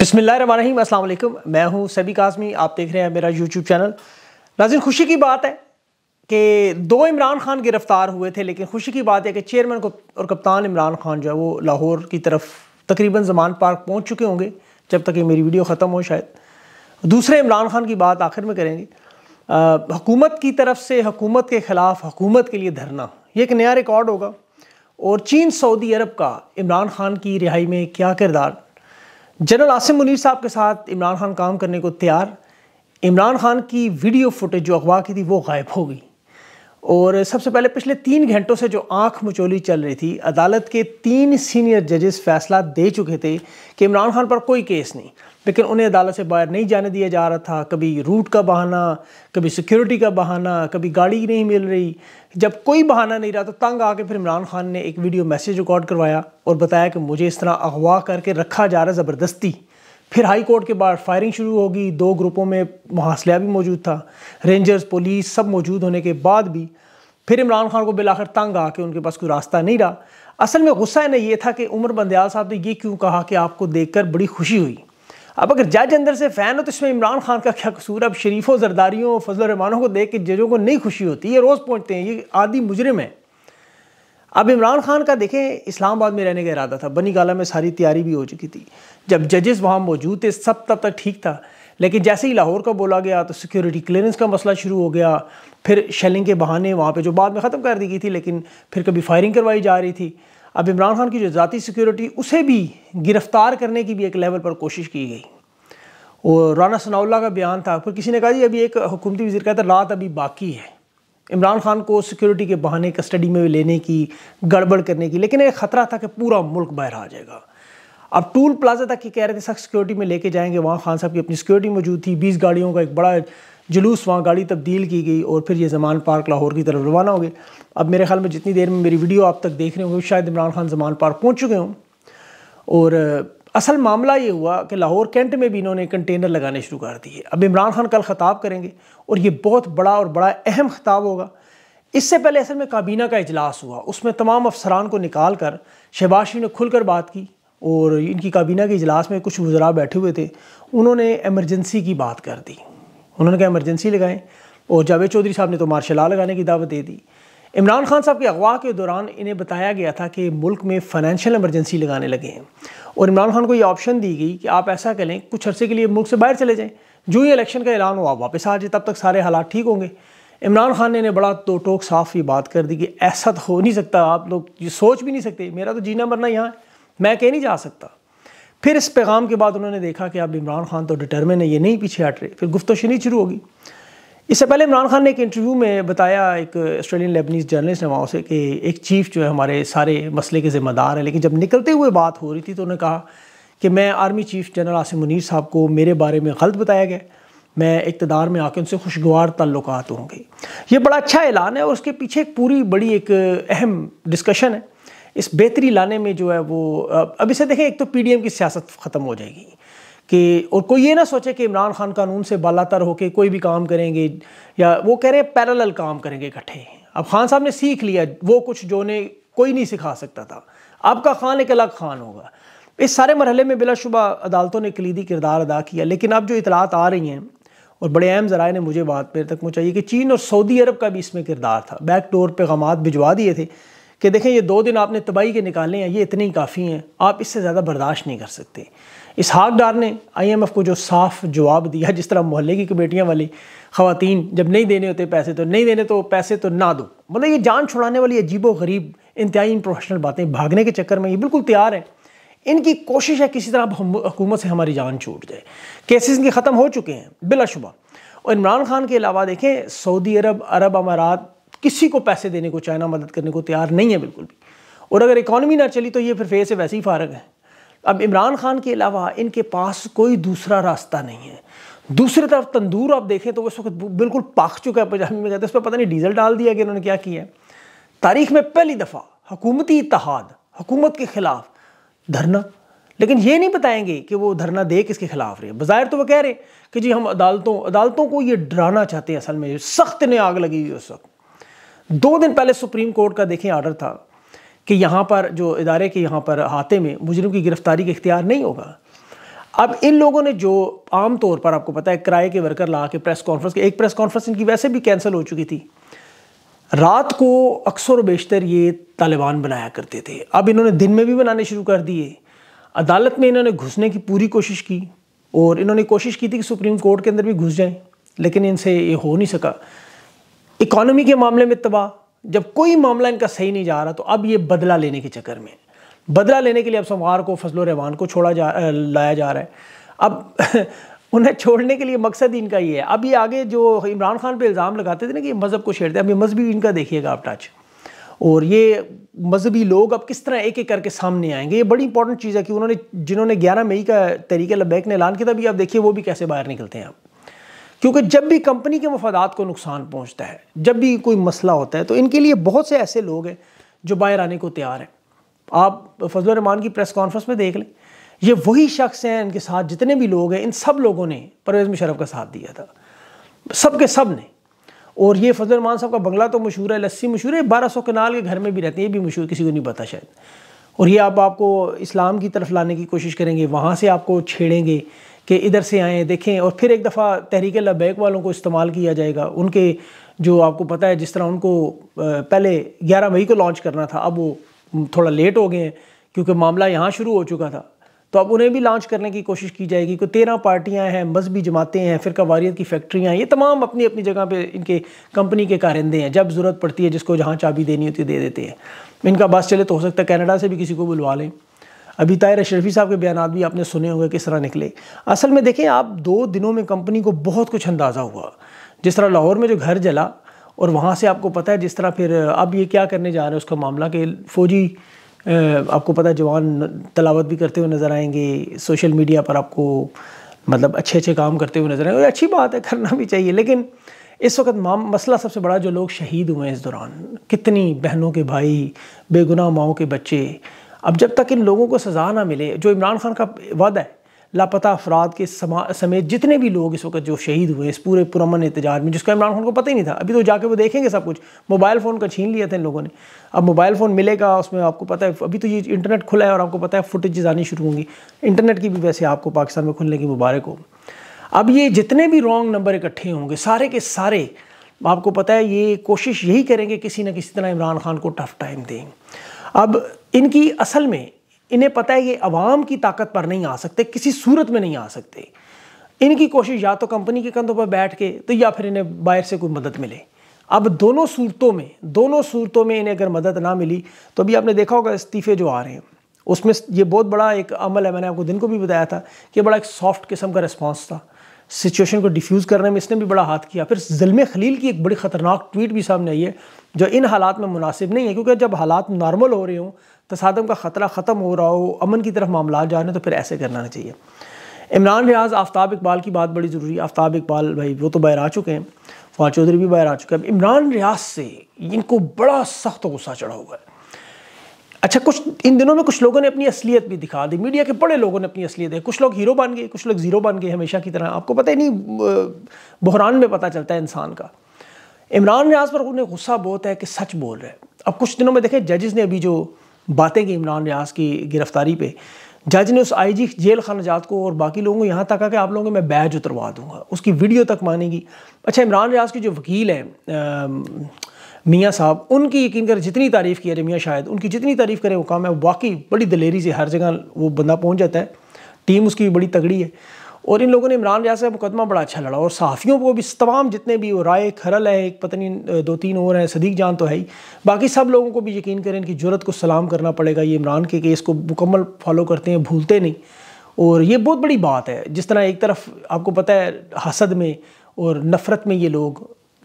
बसमिलीम अल्लाम मैं हूँ सभी काजमी आप देख रहे हैं मेरा यूट्यूब चैनल नाजिन खुशी की बात है कि दो इमरान खान गिरफ़्तार हुए थे लेकिन खुशी की बात है कि चेयरमैन को और कप्तान इमरान खान जो है वो लाहौर की तरफ तकरीबन जमान पार्क पहुँच चुके होंगे जब तक ये मेरी वीडियो ख़त्म हो शायद दूसरे इमरान खान की बात आखिर में करेंगे हकूमत की तरफ से हकूमत के ख़िलाफ़ हकूमत के लिए धरना ये एक नया रिकॉर्ड होगा और चीन सऊदी अरब का इमरान खान की रिहाई में क्या किरदार जनरल आसिम मुनीर साहब के साथ इमरान खान काम करने को तैयार इमरान खान की वीडियो फुटेज जो अगवा की थी वो गायब हो गई और सबसे पहले पिछले तीन घंटों से जो आंख मचोली चल रही थी अदालत के तीन सीनियर जजेस फैसला दे चुके थे कि इमरान खान पर कोई केस नहीं लेकिन उन्हें अदालत से बाहर नहीं जाने दिया जा रहा था कभी रूट का बहाना कभी सिक्योरिटी का बहाना कभी गाड़ी नहीं मिल रही जब कोई बहाना नहीं रहा तो तंग आके फिर इमरान खान ने एक वीडियो मैसेज रिकॉर्ड करवाया और बताया कि मुझे इस तरह अगवा करके रखा जा रहा है ज़बरदस्ती फिर हाई कोर्ट के बाद फायरिंग शुरू होगी दो ग्रुपों में मुहासला भी मौजूद था रेंजर्स पुलिस सब मौजूद होने के बाद भी फिर इमरान खान को बिलाकर तंग आ कि उनके पास कोई रास्ता नहीं रहा असल में गुस्सा इन्हें यह था कि उमर बंदयाल साहब ने यह क्यों कहा कि आपको देखकर बड़ी खुशी हुई अब अगर जज अंदर से फ़ैन हो तो इसमें इमरान खान का क्या कसूर अब शरीफों जरदारियों फजल रहमानों को देख के जजों को नहीं खुशी होती ये रोज़ पहुँचते हैं ये आदि मुजरिम है अब इमरान खान का देखें इस्लामाबाद में रहने का इरादा था बनी गाला में सारी तैयारी भी हो चुकी थी जब जजेस वहाँ मौजूद थे सब तब तक ठीक था लेकिन जैसे ही लाहौर का बोला गया तो सिक्योरिटी क्लियरेंस का मसला शुरू हो गया फिर शेलिंग के बहाने वहाँ पे जो बाद में ख़त्म कर दी गई थी लेकिन फिर कभी फायरिंग करवाई जा रही थी अब इमरान खान की जो ज़ाती सिक्योरिटी उसे भी गिरफ़्तार करने की भी एक लेवल पर कोशिश की गई और राना सनाउल्ला का बयान था फिर किसी ने कहा जी अभी एक हुकूमती वजीर कहता रात अभी बाकी है इमरान खान को सिक्योरिटी के बहाने कस्टडी में लेने की गड़बड़ करने की लेकिन एक ख़तरा था कि पूरा मुल्क बाहर आ जाएगा अब टूल प्लाजा तक की कह रहे थे सख्त सिक्योरिटी में लेके जाएंगे वहाँ खान साहब की अपनी सिक्योरिटी मौजूद थी बीस गाड़ियों का एक बड़ा जुलूस वहाँ गाड़ी तब्दील की गई और फिर ये जमान पार्क लाहौर की तरफ रवाना हो गए अब मेरे ख्याल में जितनी देर में मेरी वीडियो आप तक देख रहे होंगे शायद इमरान खान जमान पार्क पहुँच चुके हों और असल मामला ये हुआ कि लाहौर कैंट में भी इन्होंने कंटेनर लगाने शुरू कर दिए अब इमरान खान कल ख़ताब करेंगे और ये बहुत बड़ा और बड़ा अहम खिताब होगा इससे पहले असल में काबीना का इजलास हुआ उसमें तमाम अफसरान को निकाल कर शहबाशी ने खुलकर बात की और इनकी काबीना के इजलास में कुछ वजरा बैठे हुए थे उन्होंने एमरजेंसी की बात कर दी उन्होंने कहा एमरजेंसी लगाएं और जावेद चौधरी साहब ने तो मार्शल लगाने की दावत दे दी इमरान खान साहब के अगवा के दौरान इन्हें बताया गया था कि मुल्क में फाइनेंशियल एमरजेंसी लगाने लगे हैं और इमरान खान को ये ऑप्शन दी गई कि आप ऐसा करें कुछ अरसे के लिए मुल्क से बाहर चले जाएं जो ही इलेक्शन का ऐलान हो आप वापस आ जाए तब तक सारे हालात ठीक होंगे इमरान खान ने इन्हें बड़ा तो टोक साफ ये बात कर दी कि ऐसा तो हो नहीं सकता आप लोग ये सोच भी नहीं सकते मेरा तो जीना मरना यहाँ है मैं कह नहीं जा सकता फिर इस पैगाम के बाद उन्होंने देखा कि अब इमरान खान तो डिटर्मिन है ये नहीं पीछे हट रहे फिर गुफ्त शुरू होगी इससे पहले इमरान खान ने एक इंटरव्यू में बताया एक ऑस्ट्रेलियन लेबनीज जर्नलिस्ट ने वहाँ से कि एक चीफ जो है हमारे सारे मसले के ज़िम्मेदार हैं लेकिन जब निकलते हुए बात हो रही थी तो उन्होंने कहा कि मैं army chief general Asim Munir साहब को मेरे बारे में गलत बताया गया मैं इकतदार में आकर उनसे खुशगवार तल्लक होंगे ये बड़ा अच्छा ऐलान है और उसके पीछे एक पूरी बड़ी एक अहम डिस्कशन है इस बेहतरी लाने में जो है वो अब इसे देखें एक तो पीडीएम की सियासत ख़त्म हो जाएगी कि और कोई ये ना सोचे कि इमरान खान कानून से बालातर होकर कोई भी काम करेंगे या वो कह रहे हैं पैरल काम करेंगे इकट्ठे अब खान साहब ने सीख लिया वो कुछ जो ने कोई नहीं सिखा सकता था अब का खान एक अलग खान होगा इस सारे मरहले में बिलाशुबा अदालतों ने कलीदी किरदार अदा किया लेकिन अब जो इतलात आ रही हैं और बड़े अहम जराए ने मुझे बात मेरे तक पहुँचाई कि चीन और सऊदी अरब का भी इसमें किरदार था बैक डोर पैगाम भिजवा दिए थे कि देखें ये दो दिन आपने तबाही के निकाले हैं ये इतने ही काफ़ी हैं आप इससे ज़्यादा बर्दाश्त नहीं कर सकते इसहाक डार ने आईएमएफ को जो साफ जवाब दिया जिस तरह मोहल्ले की कमेटियाँ वाली खातन जब नहीं देने होते पैसे तो नहीं देने तो पैसे तो ना दो मतलब ये जान छुड़ाने वाली अजीब व गरीब इंतहाई प्रोफेशनल बातें भागने के चक्कर में ये बिल्कुल तैयार हैं इनकी कोशिश है किसी तरह हुकूमत से हमारी जान छूट जाए केसेस इनके ख़त्म हो चुके हैं बिलाशुबा और इमरान खान के अलावा देखें सऊदी अरब अरब अमारात किसी को पैसे देने को चाइना मदद करने को तैयार नहीं है बिल्कुल भी और अगर इकानमी ना चली तो ये फिर फेस से वैसे ही फारग है अब इमरान खान के अलावा इनके पास कोई दूसरा रास्ता नहीं है दूसरी तरफ तंदूर आप देखें तो उस वक्त बिल्कुल पाक चुका है पंजाबी में कहते हैं उस पर पता नहीं डीजल डाल दिया कि इन्होंने क्या किया तारीख में पहली दफ़ा हकूमती इतहाद हुकूमत के ख़िलाफ़ धरना लेकिन ये नहीं बताएंगे कि वो धरना दे किसके खिलाफ रहे बाहर तो वो कह रहे हैं कि जी हम अदालतों अदालतों को ये डराना चाहते हैं असल में सख्त ने आग लगी हुई उस वक्त दो दिन पहले सुप्रीम कोर्ट का देखें आर्डर था कि यहाँ पर जो इदारे के यहाँ पर हाथे में मुजरम की गिरफ़्तारी का इख्तियार नहीं होगा अब इन लोगों ने जो आम तौर पर आपको पता है किराए के वर्कर ला के प्रेस कॉन्फ्रेंस एक प्रेस कॉन्फ्रेंस इनकी वैसे भी कैंसिल हो चुकी थी रात को अक्सर बेशतर ये तालिबान बनाया करते थे अब इन्होंने दिन में भी बनाने शुरू कर दिए अदालत में इन्होंने घुसने की पूरी कोशिश की और इन्होंने कोशिश की थी कि सुप्रीम कोर्ट के अंदर भी घुस जाएं लेकिन इनसे ये हो नहीं सका इकॉनमी के मामले में तबाह जब कोई मामला इनका सही नहीं जा रहा तो अब ये बदला लेने के चक्कर में बदला लेने के लिए अब सोमवार को फजल रहमान को छोड़ा जा लाया जा रहा है अब उन्हें छोड़ने के लिए मकसद इनका ये है अब ये आगे जो इमरान खान पे इल्ज़ाम लगाते थे ना कि मज़हब को छेड़ते हैं अब ये मजहबी इनका देखिएगा आप टच और ये मजहबी लोग अब किस तरह एक एक करके सामने आएंगे ये बड़ी इंपॉर्टेंट चीज़ है कि उन्होंने जिन्होंने ग्यारह मई का तरीके लबैक ने ऐलान किया था अभी आप देखिए वो भी कैसे बाहर निकलते हैं आप क्योंकि जब भी कंपनी के मफादात को नुकसान पहुँचता है जब भी कोई मसला होता है तो इनके लिए बहुत से ऐसे लोग हैं जो बाहर आने को तैयार हैं आप फजल रहमान की प्रेस कॉन्फ्रेंस में देख लें ये वही शख्स हैं इनके साथ जितने भी लोग हैं इन सब लोगों ने परवेज़ मुशरफ का साथ दिया था सब के सब ने और ये फजल रहमान साहब का बंगला तो मशहूर है लस्सी मशहूर है बारह सौ कनाल के घर में भी रहती है ये भी मशहूर किसी को नहीं पता शायद और ये आप आपको इस्लाम की तरफ लाने की कोशिश करेंगे वहाँ से आपको छेड़ेंगे कि इधर से आएँ देखें और फिर एक दफ़ा तहरीक लबैक वालों को इस्तेमाल किया जाएगा उनके जो आपको पता है जिस तरह उनको पहले 11 मई को लॉन्च करना था अब वो थोड़ा लेट हो गए हैं क्योंकि मामला यहाँ शुरू हो चुका था तो अब उन्हें भी लॉन्च करने की कोशिश की जाएगी कि तेरह पार्टियाँ हैं मजहबी जमातें हैं फिर वारियत की फैक्ट्रियाँ ये तमाम अपनी अपनी जगह पर इनके कंपनी के कारिंदे हैं जब ज़रूरत पड़ती है जिसको जहाँ चाबी देनी होती है दे देते हैं इनका बस चले तो हो सकता है कैनेडा से भी किसी को बुलवा लें अभी ताहिर अशरफी साहब के बयान भी आपने सुने होंगे किस तरह निकले असल में देखें आप दो दिनों में कंपनी को बहुत कुछ अंदाज़ा हुआ जिस तरह लाहौर में जो घर जला और वहाँ से आपको पता है जिस तरह फिर अब ये क्या करने जा रहे हैं उसका मामला कि फ़ौजी आपको पता है जवान तलावत भी करते हुए नज़र आएंगे सोशल मीडिया पर आपको मतलब अच्छे अच्छे काम करते हुए नज़र आएंगे अच्छी बात है करना भी चाहिए लेकिन इस वक्त माम मसला सबसे बड़ा जो लोग शहीद हुए हैं इस दौरान कितनी बहनों के भाई बेगुनाह माओ के बच्चे अब जब तक इन लोगों को सज़ा ना मिले जो इमरान खान का वादा है लापता अफराद के समा समेत जितने भी लोग इस वक्त जो शहीद हुए इस पूरे पुरमन एहतजाज में जिसका इमरान खान को पता ही नहीं था अभी तो जाके वो देखेंगे सब कुछ मोबाइल फ़ोन का छीन लिया था इन लोगों ने अब मोबाइल फ़ोन मिलेगा उसमें आपको पता है अभी तो ये इंटरनेट खुला है और आपको पता है फुटेजेज आनी शुरू होंगी इंटरनेट की भी वैसे आपको पाकिस्तान में खुलने की मुबारक हो अब ये जितने भी रॉन्ग नंबर इकट्ठे होंगे सारे के सारे आपको पता है ये कोशिश यही करेंगे किसी ना किसी तरह इमरान खान को टफ टाइम दें अब इनकी असल में इन्हें पता है कि अवाम की ताकत पर नहीं आ सकते किसी सूरत में नहीं आ सकते इनकी कोशिश या तो कंपनी के कंधों पर बैठ के तो या फिर इन्हें बाहर से कोई मदद मिले अब दोनों सूरतों में दोनों सूरतों में इन्हें अगर मदद ना मिली तो अभी आपने देखा होगा इस्तीफे जो आ रहे हैं उसमें ये बहुत बड़ा एक अमल है मैंने आपको दिन को भी बताया था कि बड़ा एक सॉफ्ट किस्म का रिस्पॉन्स था सिचुएशन को डिफ्यूज़ करने में इसने भी बड़ा हाथ किया फिर जलम खलील की एक बड़ी ख़तरनाक ट्वीट भी सामने आई है जो इन हालात में मुनासिब नहीं है क्योंकि जब हालात नॉर्मल हो रहे हों तसादम का ख़तरा ख़त्म हो रहा हो अमन की तरफ मामला जा रहे हैं तो फिर ऐसे करना चाहिए इमरान रियाज आफ्ताब इकबाल की बात बड़ी ज़रूरी है आफ्ताब इकबाल भाई वो तो बाहर आ चुके हैं फवाद चौधरी भी बाहर आ चुके हैं इमरान रियाज से इनको बड़ा सख्त गुस्सा चढ़ा हुआ है अच्छा कुछ इन दिनों में कुछ लोगों ने अपनी असलियत भी दिखा दी मीडिया के बड़े लोगों ने अपनी असलियत है कुछ लोग हीरो बन गए कुछ लोग ज़ीरो बन गए हमेशा की तरह आपको पता ही नहीं बहरान में पता चलता है इंसान का इमरान रियाज पर उन्हें गुस्सा बहुत है कि सच बोल रहे हैं अब कुछ दिनों में देखें जजेस ने अभी जो बातें की इमरान रियाज की गिरफ्तारी पर जज ने उस जी जेल खान आजाद को और बाकी लोगों को यहाँ तक कि आप लोगों को मैं बैज उतरवा दूंगा उसकी वीडियो तक मानेगी अच्छा इमरान रियाज के जो वकील हैं मियाँ साहब उनकी यकीन करें जितनी तारीफ़ किया जाए मियाँ शायद उनकी जितनी तारीफ़ करें वो काम है वाकई बड़ी दलेरी से हर जगह वो बंदा पहुँच जाता है टीम उसकी बड़ी तगड़ी है और इन लोगों ने इमरान रियाज से मुकदमा बड़ा अच्छा लड़ा और सहाफ़ियों को भी तमाम जितने भी वो राय खरल है एक पत्नी दो तीन और हैं सदीक जान तो है ही बाकी सब लोगों को भी यकीन करें इनकी जरूरत को सलाम करना पड़ेगा ये इमरान के केस को मुकम्मल फॉलो करते हैं भूलते नहीं और ये बहुत बड़ी बात है जिस तरह एक तरफ आपको पता है हसद में और नफ़रत में ये लोग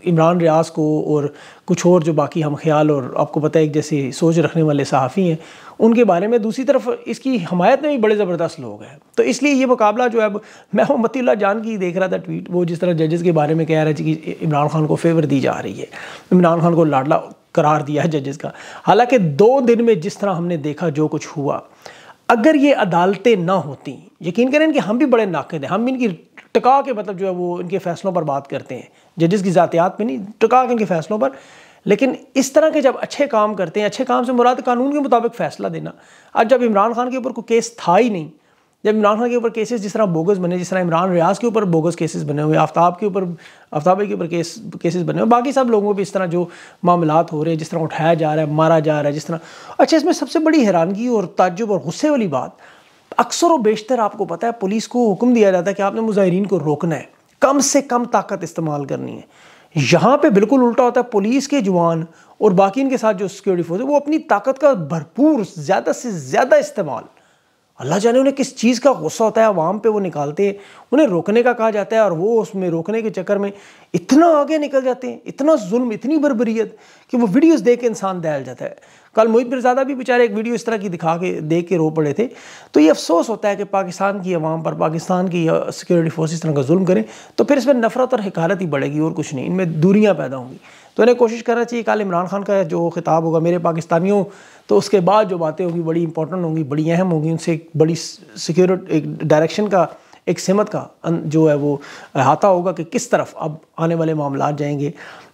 इमरान रियाज को और कुछ और जो बाकी हम ख्याल और आपको पता है एक जैसे सोच रखने वाले सहाफ़ी हैं उनके बारे में दूसरी तरफ इसकी हमायत में भी बड़े ज़बरदस्त लोग हैं तो इसलिए ये मुकाबला जो है अब मैं मतील्ला जान की देख रहा था ट्वीट वो जिस तरह जजेस के बारे में कह रहा है कि इमरान खान को फेवर दी जा रही है इमरान खान को लाडला करार दिया है जजेस का हालाँकि दो दिन में जिस तरह हमने देखा जो कुछ हुआ अगर ये अदालतें ना होती यकीन करें कि हम भी बड़े नाकद हैं हम इनकी टका के मतलब जो है वो इनके फैसलों पर बात करते हैं जजेस की ज़ातियात में नहीं टका के इनके फैसलों पर लेकिन इस तरह के जब अच्छे काम करते हैं अच्छे काम से मुराद कानून के मुताबिक फ़ैसला देना आज जब इमरान खान के ऊपर कोई केस था ही नहीं जब इमरान खान के ऊपर केसेस जिस तरह बोगस बने जिस तरह इमरान रियाज के ऊपर बोगस केसेस बने हुए आफ्ताब के ऊपर आफ्ताब के ऊपर केस केसेस बने हुए बाकी सब लोगों पर इस तरह जो मामला हो रहे हैं जिस तरह उठाया जा रहा है मारा जा रहा है जिस तरह अच्छा इसमें सबसे बड़ी हैरानगी और ताजुब और गुस्से वाली बात अक्सर व बेशतर आपको पता है पुलिस को हुक्म दिया जाता है कि आपने मुजाहरीन को रोकना है कम से कम ताकत इस्तेमाल करनी है यहाँ पे बिल्कुल उल्टा होता है पुलिस के जवान और बाकी इनके साथ जो सिक्योरिटी फोर्स है वो अपनी ताकत का भरपूर ज़्यादा से ज़्यादा इस्तेमाल अल्लाह जाने उन्हें किस चीज़ का गुस्सा होता है आवाम पे वो निकालते हैं उन्हें रोकने का कहा जाता है और वो उसमें रोकने के चक्कर में इतना आगे निकल जाते हैं इतना जुल्म इतनी बरबरीत कि वो वीडियोस देख के इंसान दहल जाता है कल मोहित मिर्जादा भी बेचारे एक वीडियो इस तरह की दिखा के देख के रो पड़े थे तो ये अफसोस होता है कि पाकिस्तान की अवाम पर पाकिस्तान की सिक्योरिटी फोर्स इस तरह का जुल्म करें तो फिर इसमें नफरत और हकालत ही बढ़ेगी और कुछ नहीं इनमें दूरियाँ पैदा होंगी तो इन्हें कोशिश करना चाहिए कल इमरान खान का जो खिताब होगा मेरे पाकिस्तानियों तो उसके बाद जो बातें होंगी बड़ी इंपॉर्टेंट होंगी बड़ी अहम होंगी उनसे एक बड़ी सिक्योरिटी एक डायरेक्शन का एक सहमत का जो है वो अहाता होगा कि किस तरफ अब आने वाले मामला जाएंगे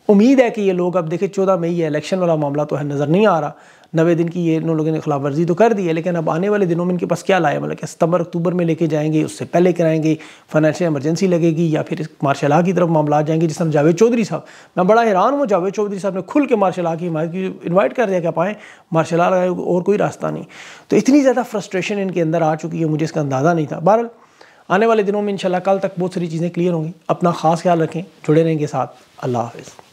उम्मीद है कि ये लोग अब देखें चौदह मई है इलेक्शन वाला मामला तो है नज़र नहीं आ रहा नवे दिन की ये इन लोगों ने खिलाफ वर्जी तो कर दी है लेकिन अब आने वाले दिनों में इनके पास क्या लाया मतलब कि सितंबर अक्टूबर में लेके जाएंगे उससे पहले कराएंगे फाइनेंशियल एमरजेंसी लगेगी या फिर मार्शल की तरफ मामला जाएंगे जिस जावेद चौधरी साहब मैं बड़ा हैरान हूँ जावेद चौधरी साहब ने खुल के मार्शल की की इन्वाइट कर दिया कि आप आएँ मार्शल और कोई रास्ता नहीं तो इतनी ज़्यादा फ्रस्ट्रेशन इनके अंदर आ चुकी है मुझे इसका अंदाज़ा नहीं था बहरहाल आने वाले दिनों में इंशाल्लाह कल तक बहुत सारी चीज़ें क्लियर होंगी अपना खास ख्याल रखें जुड़े रहेंगे साथ अल्लाह हाफिज़